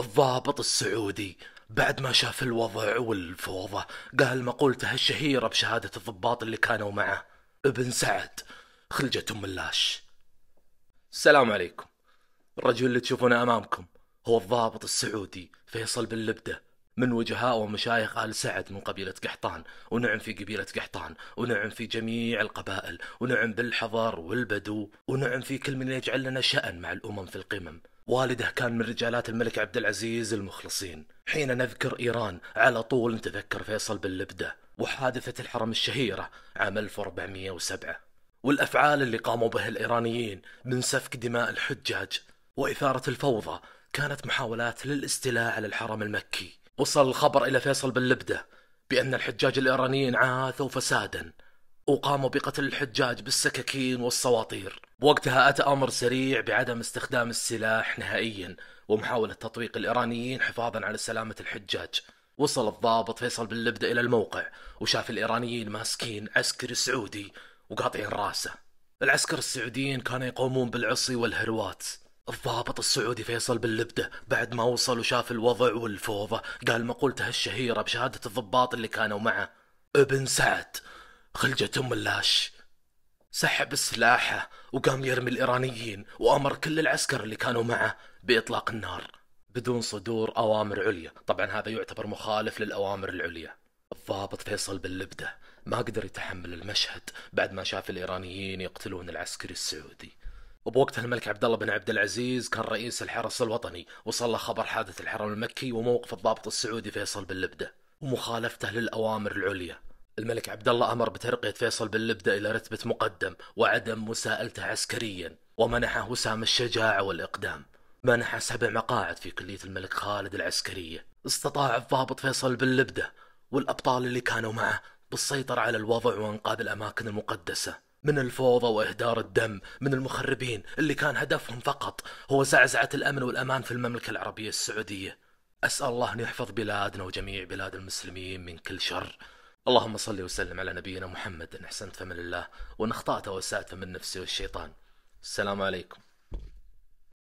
الضابط السعودي بعد ما شاف الوضع والفوضى قال مقولته الشهيرة بشهادة الضباط اللي كانوا معه ابن سعد خلجة أم اللاش السلام عليكم الرجل اللي تشوفونه أمامكم هو الضابط السعودي فيصل بن لبده من وجهاء ومشايخ آل سعد من قبيلة قحطان ونعم في قبيلة قحطان ونعم في جميع القبائل ونعم بالحضر والبدو ونعم في كل من يجعل لنا شأن مع الأمم في القمم والده كان من رجالات الملك عبد العزيز المخلصين حين نذكر إيران على طول نتذكر فيصل بن لبدة وحادثة الحرم الشهيرة عام 1407 والأفعال اللي قاموا بها الإيرانيين من سفك دماء الحجاج وإثارة الفوضى كانت محاولات للاستيلاء على الحرم المكي وصل الخبر إلى فيصل بن لبدة بأن الحجاج الإيرانيين عاثوا فسادا وقاموا بقتل الحجاج بالسكاكين والصواطير وقتها أتى أمر سريع بعدم استخدام السلاح نهائيا ومحاولة تطويق الإيرانيين حفاظا على سلامة الحجاج وصل الضابط فيصل باللبدة إلى الموقع وشاف الإيرانيين ماسكين عسكري سعودي وقاطعين راسه العسكر السعوديين كانوا يقومون بالعصي والهروات الضابط السعودي فيصل باللبدة بعد ما وصل وشاف الوضع والفوضى قال مقولته الشهيرة بشهادة الضباط اللي كانوا معه ابن سعد خلجت ام اللاش سحب سلاحه وقام يرمي الإيرانيين وأمر كل العسكر اللي كانوا معه بإطلاق النار بدون صدور أوامر عليا طبعا هذا يعتبر مخالف للأوامر العليا الضابط فيصل باللبدة ما قدر يتحمل المشهد بعد ما شاف الإيرانيين يقتلون العسكري السعودي وبوقتها الملك عبد الله بن عبد العزيز كان رئيس الحرس الوطني وصل له خبر حادث الحرم المكي وموقف الضابط السعودي فيصل باللبده ومخالفته للأوامر العليا الملك عبد الله أمر بترقية فيصل بن لبدة إلى رتبة مقدم وعدم مساءلته عسكريا ومنحه وسام الشجاعة والإقدام منح سبع مقاعد في كلية الملك خالد العسكرية استطاع الضابط فيصل بن لبدة والأبطال اللي كانوا معه بالسيطرة على الوضع وإنقاذ الأماكن المقدسة من الفوضى وإهدار الدم من المخربين اللي كان هدفهم فقط هو زعزعة الأمن والأمان في المملكة العربية السعودية أسأل الله أن يحفظ بلادنا وجميع بلاد المسلمين من كل شر اللهم صل وسلم على نبينا محمد إن أحسنت فمن الله وإن أخطأت واسات فمن نفسي والشيطان السلام عليكم